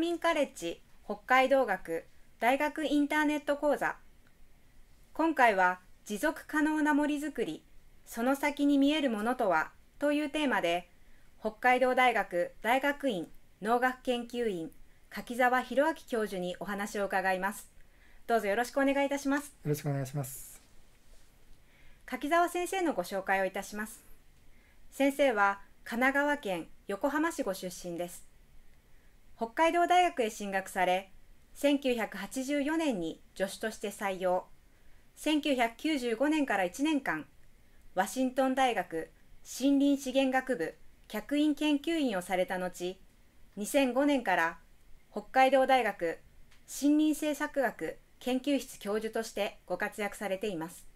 民カレッジ北海道学大学インターネット講座今回は持続可能な森づくりその先に見えるものとはというテーマで北海道大学大学院農学研究員柿沢博明教授にお話を伺いますどうぞよろしくお願いいたしますよろしくお願いします柿沢先生のご紹介をいたします先生は神奈川県横浜市ご出身です北海道大学へ進学され、1984年に助手として採用。1995年から1年間、ワシントン大学森林資源学部客員研究員をされた後、2005年から北海道大学森林政策学研究室教授としてご活躍されています。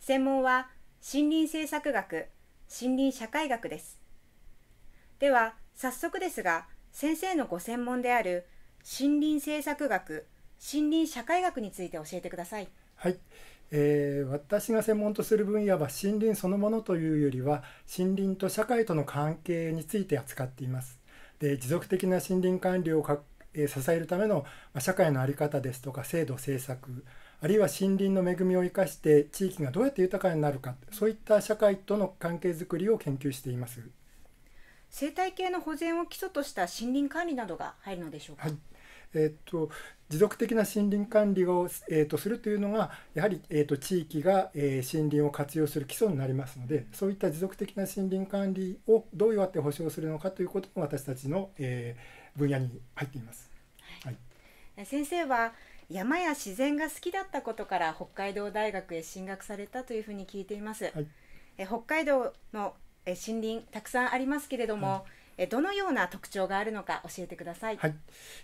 専門は森林政策学、森林社会学です。では、早速ですが、先生のご専門である森林政策学森林社会学について教えてください。はい、えー、私が専門とする分野は森林そのものというよりは森林と社会との関係について扱っています。で持続的な森林管理をか、えー、支えるための、ま社会の在り方ですとか制度政策あるいは森林の恵みを生かして地域がどうやって豊かになるかそういった社会との関係づくりを研究しています。生態系の保全を基礎とした森林管理などが入るのでしょうか。はいえっと、持続的な森林管理を、えっと、するというのがやはり、えっと、地域が、えー、森林を活用する基礎になりますのでそういった持続的な森林管理をどうやって保障するのかということも私たちの、えー、分野に入っています、はい、はい、先生は山や自然が好きだったことから北海道大学へ進学されたというふうに聞いています。はい、え北海道のえ森林たくさんありますけれども、はい、どのような特徴があるのか教えてください、はい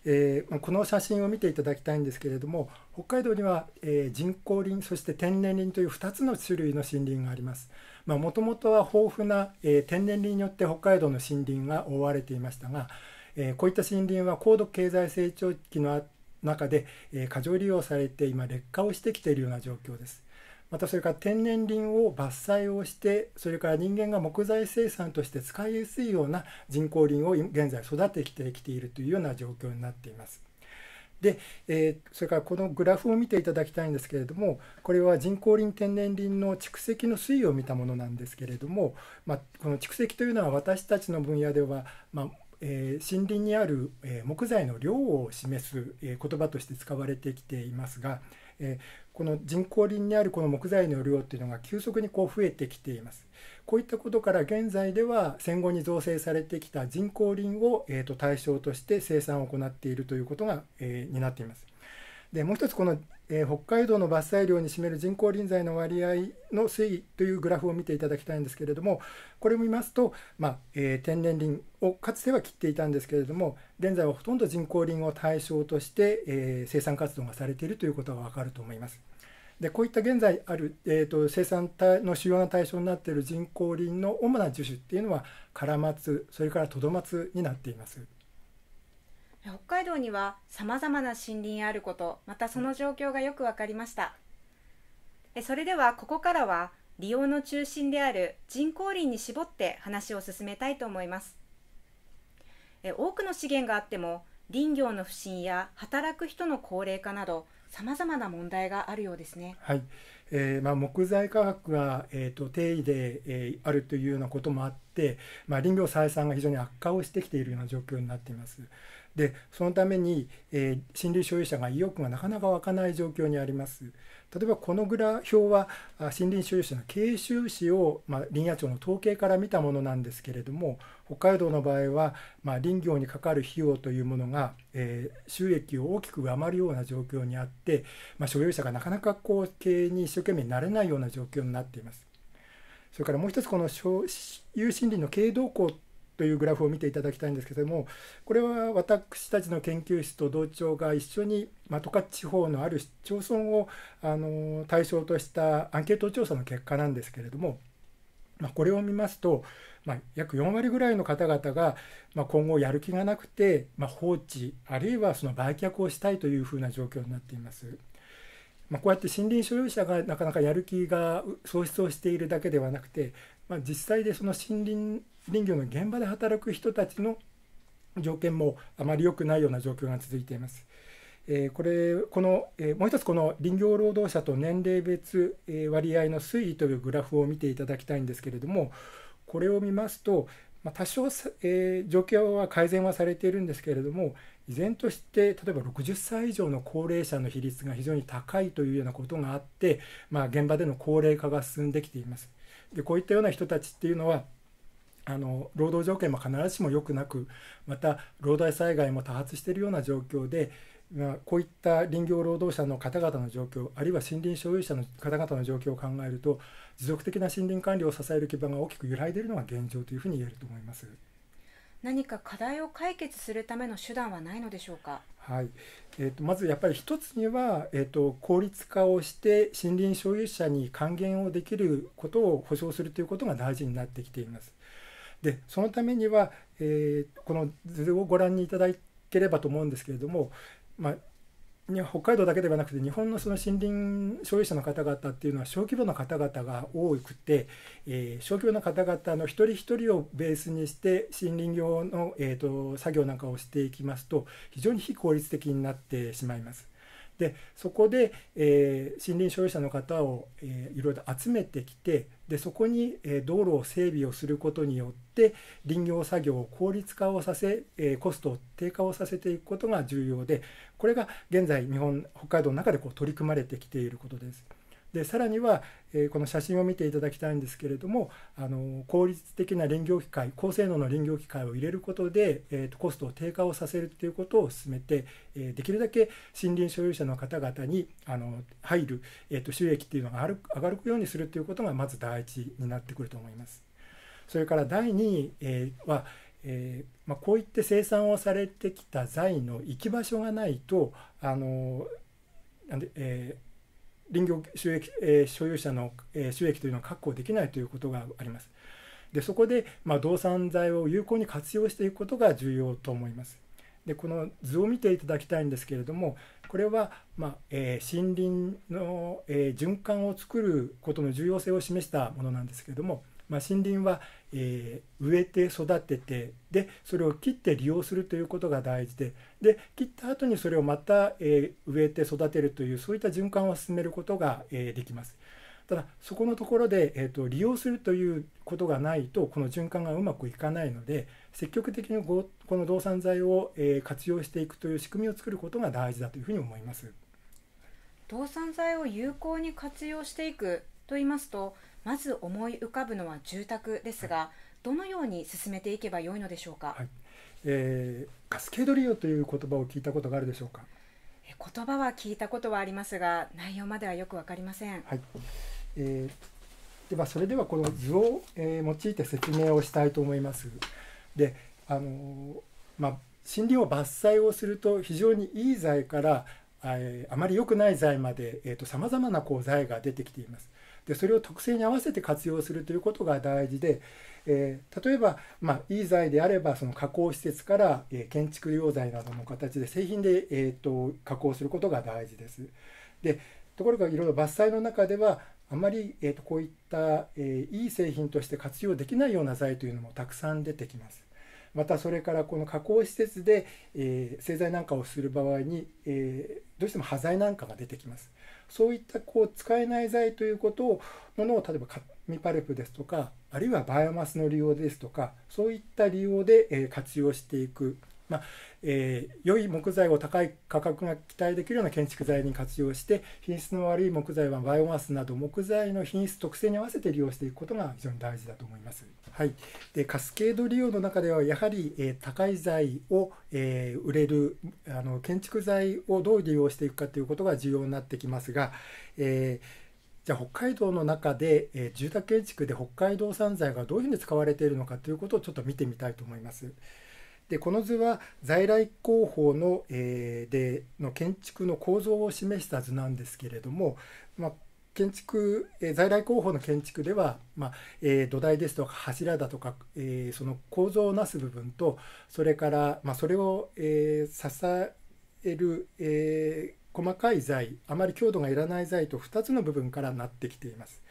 えー、この写真を見ていただきたいんですけれども北海道には、えー、人工林そして天然林という2つの種類の森林があります。もともとは豊富な、えー、天然林によって北海道の森林が覆われていましたが、えー、こういった森林は高度経済成長期の中で、えー、過剰利用されて今劣化をしてきているような状況です。またそれから天然林を伐採をしてそれから人間が木材生産として使いやすいような人工林を現在育ててきているというような状況になっています。で、えー、それからこのグラフを見ていただきたいんですけれどもこれは人工林天然林の蓄積の推移を見たものなんですけれども、まあ、この蓄積というのは私たちの分野では、まあ、えー、森林にある、え木材の量を示す、え言葉として使われてきていますが。えー、この人工林にあるこの木材の量っていうのが急速にこう増えてきています。こういったことから現在では戦後に造成されてきた人工林を、えー、と対象として生産を行っているということが、えー、になっています。でもう一つこの、えー、北海道の伐採量に占める人工林材の割合の推移というグラフを見ていただきたいんですけれどもこれを見ますと、まあ、えー、天然林をかつては切っていたんですけれども現在はほとんど人工林を対象として、えー、生産活動がされているということがわかると思います。でこういった現在ある、えーと、生産の主要な対象になっている人工林の主な樹種っていうのはカラマツそれからトドマツになっています。北海道には様々な森林あることまたその状況がよく分かりましたそれではここからは利用の中心である人工林に絞って話を進めたいと思います多くの資源があっても林業の不振や働く人の高齢化など様々な問題があるようですね。はい、えー、まあ、木材価格が、えーと、定低位で、えー、あるというようなこともあって、まあ、林業採算が非常に悪化をしてきているような状況になっています。でそのために、えー、森林所有者が意欲がなかなか湧かない状況にあります。例えばこのグラ表は森林所有者の経収支を、まあ、林野庁の統計から見たものなんですけれども北海道の場合は、まあ、林業にかかる費用というものが、えー、収益を大きく上回るような状況にあって、まあ、所有者がなかなかこう経営に一生懸命になれないような状況になっています。それからもう一つこの有森林の経営動向というグラフを見ていただきたいんですけどもこれは私たちの研究室と同調が一緒に十勝地方のある市町村をあの対象としたアンケート調査の結果なんですけれども、まあ、これを見ますと、まあ、約4割ぐらいの方々が、まあ、今後やる気がなくて、ま放置あるいはその売却をしたいというふうな状況になっています。まこうやって森林所有者がなかなかやる気が喪失をしているだけではなくて、まあ、実際でその森林林業の現場で働く人たちの条件もあまり良くないような状況が続いています。えー、これこの、えー、もう一つこの林業労働者と年齢別、えー、割合の推移というグラフを見ていただきたいんですけれどもこれを見ますと、まあ、多少、え状況は改善はされているんですけれども依然として例えば60歳以上の高齢者の比率が非常に高いというようなことがあって、まあ、現場での高齢化が進んできています。でこういったような人たちっていうのはあの労働条件も必ずしも良くなくまた労働災害も多発しているような状況で、まあ、こういった林業労働者の方々の状況あるいは森林所有者の方々の状況を考えると持続的な森林管理を支える基盤が大きく揺らいでいるのが現状というふうに言えると思います。何か課題を解決するための手段はないのでしょうか。はい、えーと、まずやっぱり一つには、えーと、と効率化をして森林所有者に還元をできることを保障するということが大事になってきています。でそのためには、えー、この図をご覧にいただければと思うんですけれども、まあ、北海道だけではなくて日本のその森林所有者の方々っていうのは小規模の方々が多くて、えー、小規模の方々の一人一人をベースにして森林業の、えーと、と作業なんかをしていきますと非常に非効率的になってしまいます。でそこで、えー、森林所有者の方を、えー、いろいろ集めてきてでそこに、えー、道路を整備をすることによって林業作業を効率化をさせ、えー、コストを低下をさせていくことが重要でこれが現在日本北海道の中でこう取り組まれてきていることです。でさらには、えー、この写真を見ていただきたいんですけれどもあの効率的な林業機械高性能の林業機械を入れることで、えーと、コストを低下をさせるっていうことを進めて、えー、できるだけ森林所有者の方々にあの入る、えーと、収益っていうのが上がるようにするっていうことがまず第一になってくると思います。それから第2位、えー、は、えー、まあ、こういって生産をされてきた財の行き場所がないとあのなんで、えー林業収益、えー、所有者の、え収益というのは確保できないということがあります。でそこで、まあ、動産材を有効に活用していくことが重要と思います。でこの図を見ていただきたいんですけれどもこれは、まあえー、森林の、えー、循環を作ることの重要性を示したものなんですけれどもまあ、森林は、えー、植えて育ててでそれを切って利用するということが大事でで切った後にそれをまた、えー、植えて育てるというそういった循環を進めることが、えー、できます。ただそこのところで、えーと、利用するということがないとこの循環がうまくいかないので積極的にこの動産材を、えー、活用していくという仕組みを作ることが大事だというふうに思います。動産材を有効に活用していくと言いますとまず思い浮かぶのは住宅ですが、はい、どのように進めていけばよいのでしょうか、はい、えー、カスケード利用という言葉を聞いたことがあるでしょうか言葉は聞いたことはありますが内容まではよくわかりません、はいえー、ではそれではこの図を、えー、用いて説明をしたいと思いますであのまあ、森林を伐採をすると非常にいい材からあまり良くない材までさまざまなこう材が出てきています。でそれを特性に合わせて活用するということが大事で、えー、例えば、まあ、いい材であればその加工施設から、え建築用材などの形で製品で、えーと、加工することが大事です。でところがいろいろ伐採の中ではあまり、えーと、とこういった、えー、いい製品として活用できないような材というのもたくさん出てきます。またそれからこの加工施設で、えー、製材なんかをする場合に、えー、どうしても端材なんかが出てきます。そういったこう使えない材ということをものを例えば紙パルプですとかあるいはバイオマスの利用ですとかそういった利用で活用していくまあえー、良い木材を高い価格が期待できるような建築材に活用して品質の悪い木材はバイオマスなど木材の品質特性に合わせて利用していくことが非常に大事だと思います。はい、でカスケード利用の中ではやはり、えー、高い材を、えー、売れるあの建築材をどう利用していくかということが重要になってきますが、えー、じゃあ北海道の中で、えー、住宅建築で北海道産材がどういうふうに使われているのかということをちょっと見てみたいと思います。でこの図は在来工法の,、えー、での建築の構造を示した図なんですけれども、まあ、建築、えー、在来工法の建築では、まあえー、土台ですとか柱だとか、えー、その構造をなす部分とそれから、まあ、それを、えー、支える、えー、細かい材あまり強度がいらない材と2つの部分からなってきています。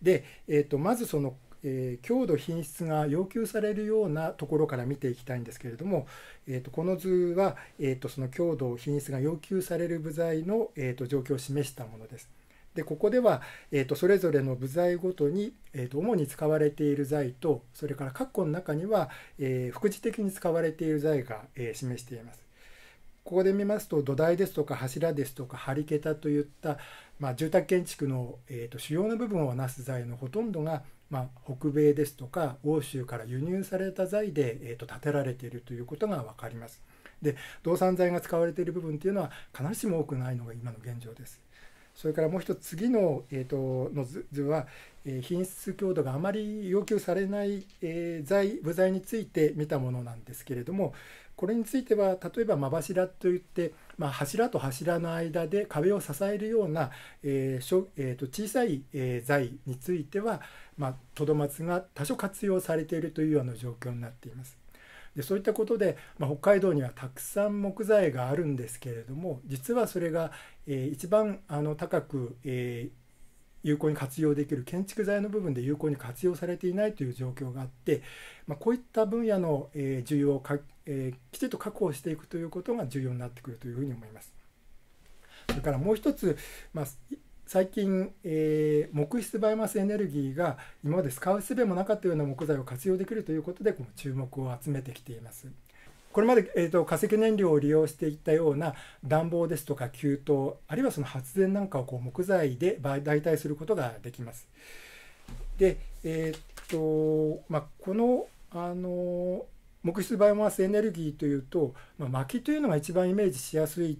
で、えーと、とまずそのえー、強度品質が要求されるようなところから見ていきたいんですけれども、えーと、この図は、えーと、その強度品質が要求される部材の、えーと、と状況を示したものです。でここでは、えー、とそれぞれの部材ごとに、えー、と主に使われている材とそれから括弧の中には、えー、副次的に使われている材が、えー、示しています。ここで見ますと土台ですとか柱ですとか張り桁といった、まあ、住宅建築の、えー、と主要な部分をなす材のほとんどがまあ、北米ですとか欧州から輸入された材で、えー、と建てられているということが分かります。で動産材が使われている部分っていうのは必ずしも多くないのが今の現状です。それからもう一つ次の,、えーと、の図は、えー、品質強度があまり要求されない、えー、材部材について見たものなんですけれどもこれについては例えば間柱といってまあ、柱と柱の間で壁を支えるような、えーしょえー、と小さい、えー、材についてはまあ、トド、マツが多少活用されているというような状況になっています。でそういったことで、まあ、北海道にはたくさん木材があるんですけれども実はそれが、えー、一番あの高く、えー、有効に活用できる建築材の部分で有効に活用されていないという状況があって、まあ、こういった分野の需要をか、えー、きちんと確保していくということが重要になってくるというふうに思います。それからもう一つ、まあ、最近、えー、木質バイオマスエネルギーが今まで使うすべもなかったような木材を活用できるということでこの注目を集めてきています。これまで、えーと、化石燃料を利用していったような暖房ですとか給湯あるいはその発電なんかをこう木材で代替することができます。で、えーとまあ、このあの木質バイオマスエネルギーというと、まあ、薪というのが一番イメージしやすい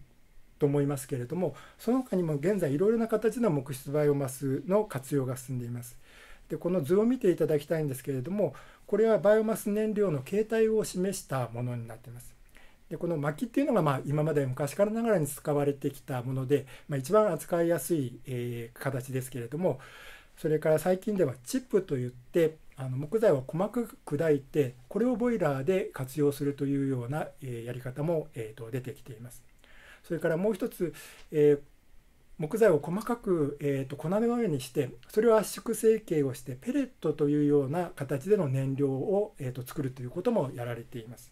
と思いますけれどもその他にも現在いろいろな形の木質バイオマスの活用が進んでいます。でこの図を見ていただきたいんですけれどもこれはバイオマス燃料の形態を示したものになっています。でこの薪っていうのがまあ今まで昔からながらに使われてきたもので、まあ、一番扱いやすい、えー、形ですけれどもそれから最近ではチップといってあの木材を細かく砕いてこれをボイラーで活用するというような、えー、やり方も、えー、と出てきています。それからもう一つ、えー木材を細かく、えーと、粉のようにしてそれを圧縮成形をしてペレットというような形での燃料を、えーと、作るということもやられています。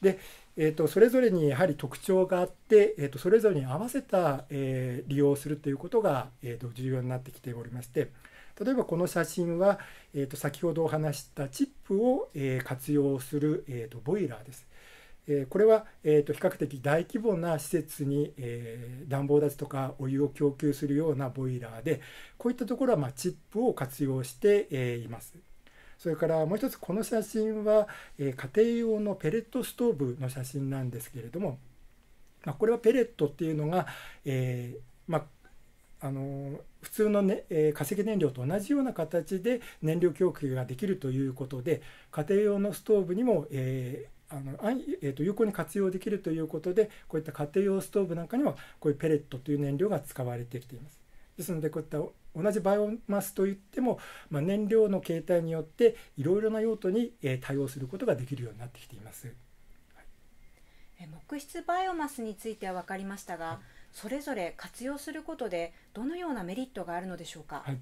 で、えーと、とそれぞれにやはり特徴があって、えー、とそれぞれに合わせた、えー、利用するということが、えー、と重要になってきておりまして例えばこの写真は、えー、と先ほどお話したチップを、えー、活用する、えー、とボイラーです。えこれは、えー、と比較的大規模な施設に、え暖房だとかお湯を供給するようなボイラーでこういったところは、まチップを活用して、えいます。それからもう一つこの写真は、え家庭用のペレットストーブの写真なんですけれども、まこれはペレットっていうのが、えまああの普通のね、ねえ化石燃料と同じような形で燃料供給ができるということで家庭用のストーブにも、えあのえー、と有効に活用できるということでこういった家庭用ストーブなんかにはこういうペレットという燃料が使われてきています。ですのでこういった同じバイオマスといっても、まあ、燃料の形態によっていろいろな用途に、え対応することができるようになってきています。は木質バイオマスについては分かりましたが、はい、それぞれ活用することでどのようなメリットがあるのでしょうか。はい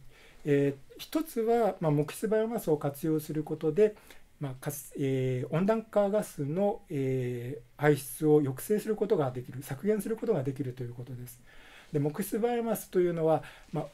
えー、一つは、まあ、木質バイオマスを活用することでまあえー、温暖化ガスの、えー、排出を抑制することができる削減することができるということです。で木質バイオマスというのは、まあ、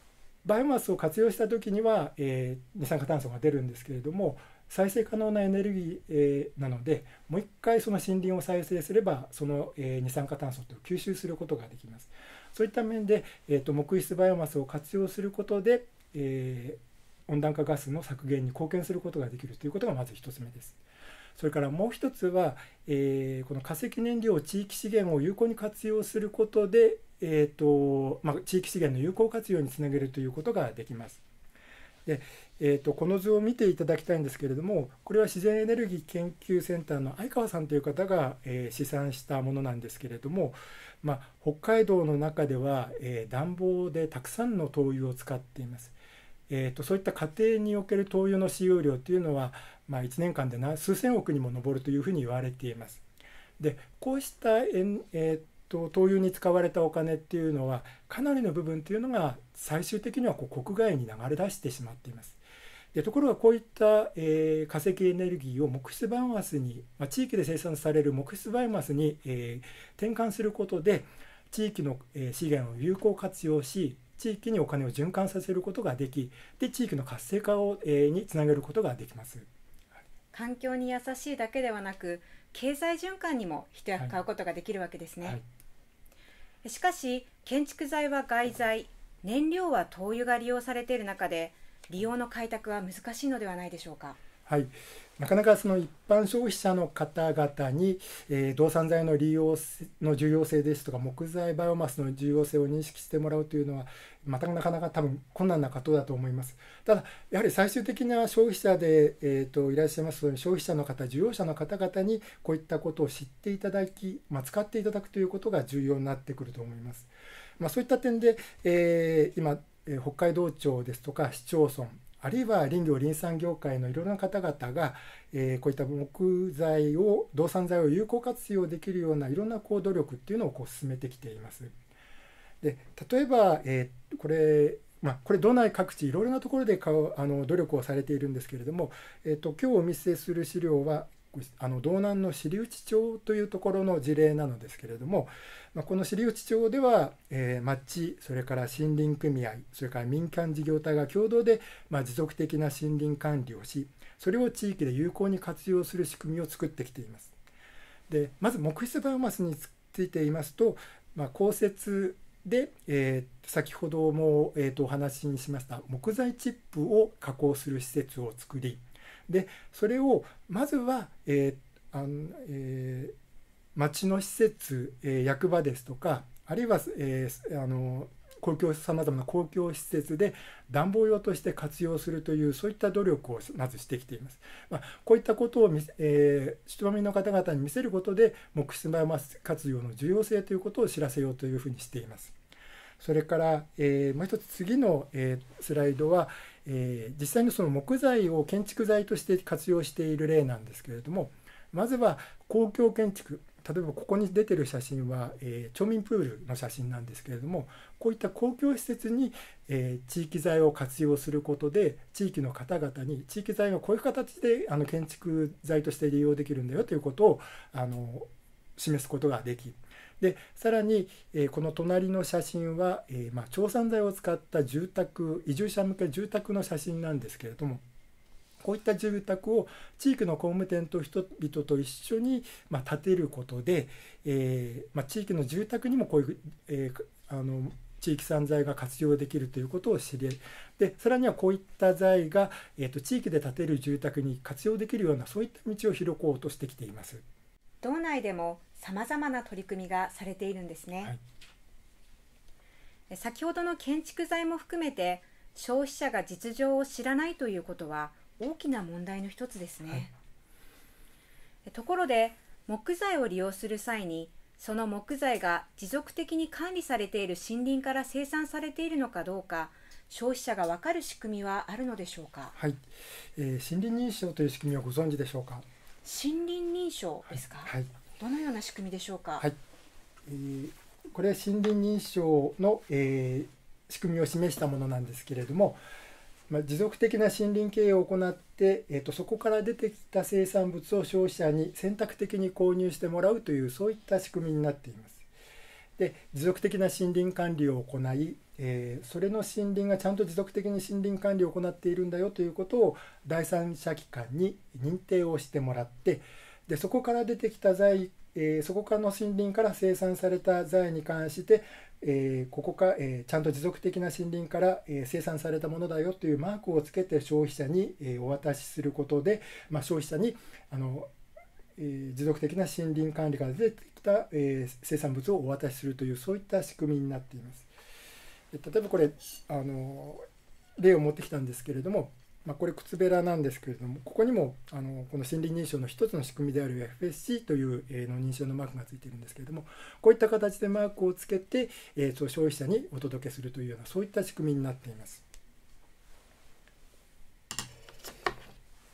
バイオマスを活用した時には、えー、二酸化炭素が出るんですけれども再生可能なエネルギー、えー、なのでもう一回その森林を再生すればその、えー、二酸化炭素と吸収することができますそういった面で、えーと、と木質バイオマスを活用することで、えー温暖化ガスの削減に貢献することができるということがまず1つ目です。それからもう1つは、えー、この化石燃料地域資源を有効に活用することで、えーとまあ、地域資源の有効活用につなげるということができます。でえーと、この図を見ていただきたいんですけれどもこれは自然エネルギー研究センターの相川さんという方が、えー、試算したものなんですけれども、まあ、北海道の中では、えー、暖房でたくさんの灯油を使っています。えーと、そういった家庭における灯油の使用量というのは、まあ、1年間で数千億にも上るというふうに言われています。でこうしたえ、えーと、と灯油に使われたお金っていうのはかなりの部分というのが最終的にはこう国外に流れ出してしまっています。でところがこういった、えー、化石エネルギーを木質バイオマスに、まあ、地域で生産される木質バイオマスに、えー、転換することで地域の資源を有効活用し地域にお金を循環させることができで地域の活性化を、えー、につなげることができます。環境に優しいだけではなく経済循環にも一役買うことができるわけですね、はいしかし建築材は外材燃料は灯油が利用されている中で利用の開拓は難しいのではないでしょうかはい、なかなかその一般消費者の方々に、えー、動産材の利用の重要性ですとか木材バイオマスの重要性を認識してもらうというのはまたなかなか多分困難なことだと思います。ただやはり最終的な消費者で、えーと、いらっしゃいます消費者の方需要者の方々にこういったことを知っていただき、まあ、使っていただくということが重要になってくると思います。まあ、そういった点で、えー、今北海道庁ですとか市町村あるいは林業林産業界のいろいろな方々が、えー、こういった木材を動産材を有効活用できるようないろんなこう努力っていうのをこう進めてきています。で例えば、えー、これまあ、これ道内各地いろいろなところであの努力をされているんですけれども、えっと今日お見せする資料はあの道南の知内町というところの事例なのですけれども、まあ、この知内町では、えー、町それから森林組合それから民間事業体が共同で、まあ、持続的な森林管理をしそれを地域で有効に活用する仕組みを作ってきています。でまず木質バイオマスについて言いますと、まあ、公設で、えー、先ほども、えー、とお話にしました木材チップを加工する施設を作りでそれをまずは、えーあのえー、町の施設、えー、役場ですとかあるいは、えー、あの公共さまざまな公共施設で暖房用として活用するというそういった努力をまずしてきています。まあ、こういったことを、えー、人の方々に見せることで木質バイオマス活用の重要性ということを知らせようというふうにしています。それから、えー、もう一つ次の、えー、スライドは、えー、実際にその木材を建築材として活用している例なんですけれどもまずは公共建築例えばここに出てる写真は、えー、町民プールの写真なんですけれどもこういった公共施設に、えー、地域材を活用することで地域の方々に地域財がこういう形であの建築材として利用できるんだよということをあの示すことができでさらに、えこの隣の写真は、えまあ、調散剤を使った住宅移住者向け住宅の写真なんですけれどもこういった住宅を地域の工務店と人々と一緒に、ま建てることで、えま地域の住宅にもこういう、えあの地域産材が活用できるということを知りでさらにはこういった材が、えー、と地域で建てる住宅に活用できるようなそういった道を広こうとしてきています道内でもさまざまな取り組みがされているんですね、はい、先ほどの建築材も含めて消費者が実情を知らないということは大きな問題の一つですね、はい、ところで木材を利用する際にその木材が持続的に管理されている森林から生産されているのかどうか消費者がわかる仕組みはあるのでしょうか、はいえー、森林認証という仕組みをご存知でしょうか森林認証ですか、はい、はいどのような仕組みでしょうか。はい、えー、これは森林認証の、えー、仕組みを示したものなんですけれども、まあ、持続的な森林経営を行って、えーと、とそこから出てきた生産物を消費者に選択的に購入してもらうというそういった仕組みになっています。で持続的な森林管理を行い、えー、それの森林がちゃんと持続的に森林管理を行っているんだよということを第三者機関に認定をしてもらってでそこから出てきた財、えー、そこからの森林から生産された財に関して、えー、ここか、えー、ちゃんと持続的な森林から、えー、生産されたものだよというマークをつけて消費者に、えー、お渡しすることで、まあ、消費者にあの、えー、持続的な森林管理から出てきた、えー、生産物をお渡しするというそういった仕組みになっています。例えばこれあの例を持ってきたんですけれどもまあ、これ靴べらなんですけれどもここにもあのこの心理認証の一つの仕組みである FSC という、えー、の認証のマークがついているんですけれどもこういった形でマークをつけて、えー、消費者にお届けするというようなそういった仕組みになっています。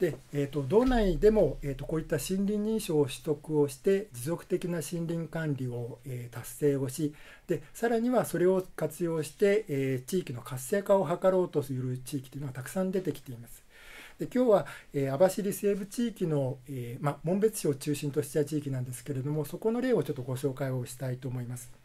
で、えーと、道内でも、えーと、とこういった森林認証を取得をして持続的な森林管理を、えー、達成をしでさらにはそれを活用して、えー、地域の活性化を図ろうとする地域というのがたくさん出てきています。で今日は、えー、網走西部地域の、えー、ま、紋別市を中心とした地域なんですけれどもそこの例をちょっとご紹介をしたいと思います。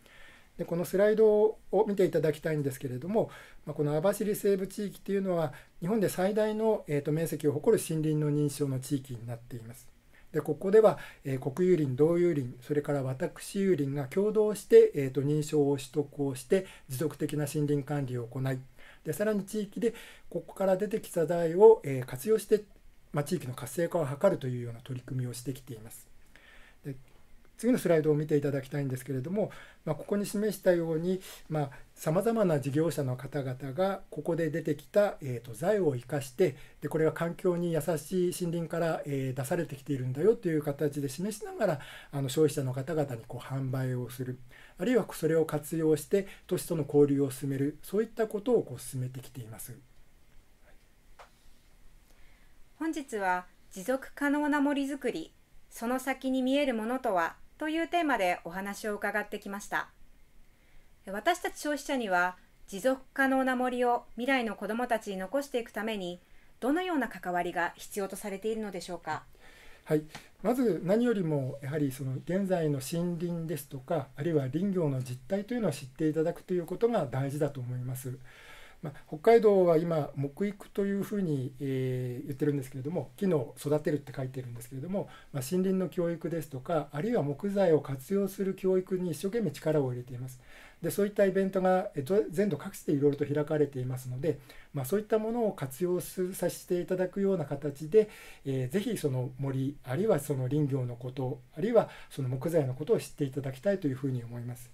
でこのスライドを見ていただきたいんですけれども、まあ、この網走西部地域というのは日本で最大の、えー、と面積を誇る森林の認証の地域になっています。でここでは、えー、国有林、同有林、それから私有林が共同して、えー、と認証を取得をして持続的な森林管理を行いでさらに地域でここから出てきた台を、えー、活用して、まあ、地域の活性化を図るというような取り組みをしてきています。で次のスライドを見ていただきたいんですけれども、まあ、ここに示したようにさまざ、まな事業者の方々がここで出てきた、えーと、財を生かしてでこれは環境に優しい森林から、えー、出されてきているんだよという形で示しながらあの消費者の方々にこう販売をするあるいはそれを活用して都市との交流を進めるそういったことをこう進めてきています。本日は持続可能な森づくりその先に見えるものとはというテーマでお話を伺ってきました私たち消費者には持続可能な森を未来の子どもたちに残していくためにどのような関わりが必要とされているのでしょうかはい、まず何よりもやはりその現在の森林ですとかあるいは林業の実態というのを知っていただくということが大事だと思います。まあ、北海道は今木育というふうに、えー、言ってるんですけれども木の育てるって書いてるんですけれども、まあ、森林の教育ですとかあるいは木材を活用する教育に一生懸命力を入れています。でそういったイベントが全土各地でいろいろと開かれていますので、まあ、そういったものを活用させていただくような形で、えー、ぜひその森あるいはその林業のことあるいはその木材のことを知っていただきたいというふうに思います。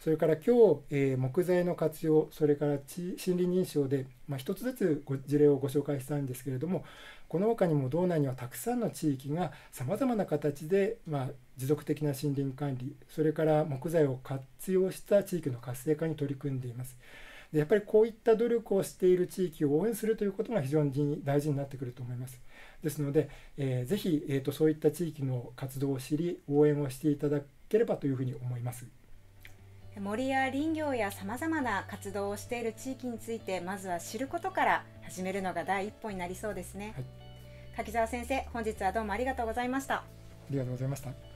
それから今日、えー、木材の活用、それから森林認証で、まあ、つずつ事例をご紹介したんですけれども、この他にも道内にはたくさんの地域がさまざまな形で、まあ、持続的な森林管理、それから木材を活用した地域の活性化に取り組んでいます。でやっぱりこういった努力をしている地域を応援するということが非常に大事になってくると思います。ですので、えー、ぜひ、えーと、とそういった地域の活動を知り、応援をしていただければというふうに思います。森や林業やさまざまな活動をしている地域についてまずは知ることから始めるのが第一歩になりそうですね、はい、柿沢先生本日はどうもありがとうございましたありがとうございました